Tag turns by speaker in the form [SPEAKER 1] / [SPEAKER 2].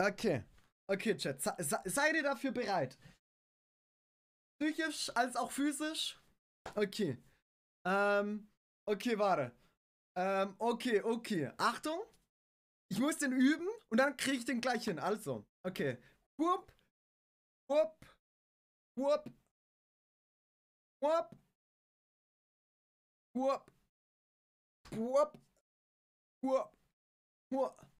[SPEAKER 1] Okay. Okay, Chat. Seid ihr dafür bereit?
[SPEAKER 2] Psychisch als auch physisch? Okay. Ähm, okay, warte. Ähm, okay, okay. Achtung. Ich muss den üben und dann kriege ich den gleich hin. Also, okay. Wupp. Wupp.
[SPEAKER 3] Wupp. Wupp. Wupp. Wupp. Wupp. Whoop.